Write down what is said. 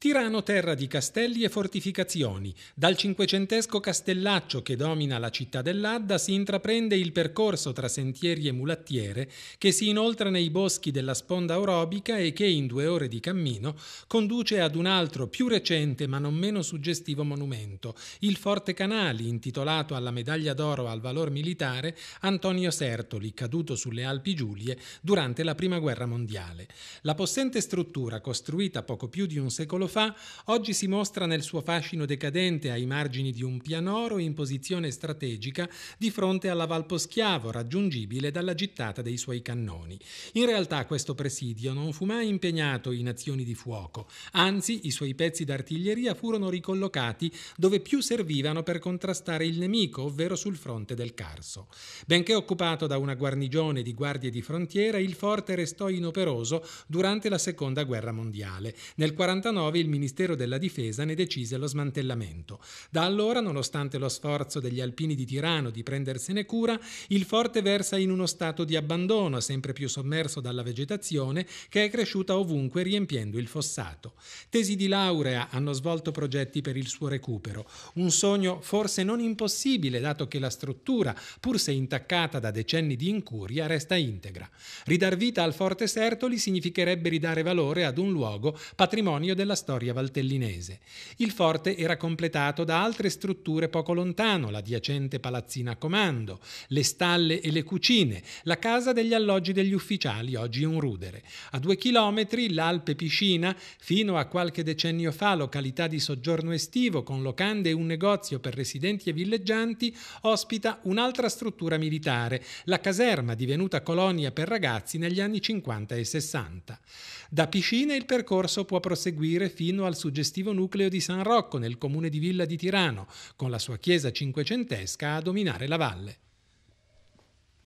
Tirano terra di castelli e fortificazioni. Dal cinquecentesco castellaccio che domina la città dell'Adda si intraprende il percorso tra sentieri e mulattiere che si inoltra nei boschi della sponda orobica e che in due ore di cammino conduce ad un altro più recente ma non meno suggestivo monumento, il Forte Canali, intitolato alla medaglia d'oro al valor militare Antonio Sertoli, caduto sulle Alpi Giulie durante la Prima Guerra Mondiale. La possente struttura, costruita poco più di un secolo fa, oggi si mostra nel suo fascino decadente ai margini di un pianoro in posizione strategica di fronte alla Valposchiavo, raggiungibile dalla gittata dei suoi cannoni. In realtà questo presidio non fu mai impegnato in azioni di fuoco, anzi i suoi pezzi d'artiglieria furono ricollocati dove più servivano per contrastare il nemico, ovvero sul fronte del Carso. Benché occupato da una guarnigione di guardie di frontiera, il forte restò inoperoso durante la Seconda Guerra Mondiale. Nel 1949 il Ministero della Difesa ne decise lo smantellamento. Da allora, nonostante lo sforzo degli alpini di Tirano di prendersene cura, il forte versa in uno stato di abbandono, sempre più sommerso dalla vegetazione, che è cresciuta ovunque riempiendo il fossato. Tesi di laurea hanno svolto progetti per il suo recupero, un sogno forse non impossibile dato che la struttura, pur se intaccata da decenni di incuria, resta integra. Ridar vita al Forte Sertoli significherebbe ridare valore ad un luogo patrimonio della storia storia valtellinese. Il forte era completato da altre strutture poco lontano, l'adiacente palazzina a comando, le stalle e le cucine, la casa degli alloggi degli ufficiali, oggi un rudere. A due chilometri l'Alpe Piscina, fino a qualche decennio fa località di soggiorno estivo con locande e un negozio per residenti e villeggianti, ospita un'altra struttura militare, la caserma divenuta colonia per ragazzi negli anni 50 e 60. Da Piscina il percorso può proseguire fino fino al suggestivo nucleo di San Rocco nel comune di Villa di Tirano, con la sua chiesa cinquecentesca a dominare la valle.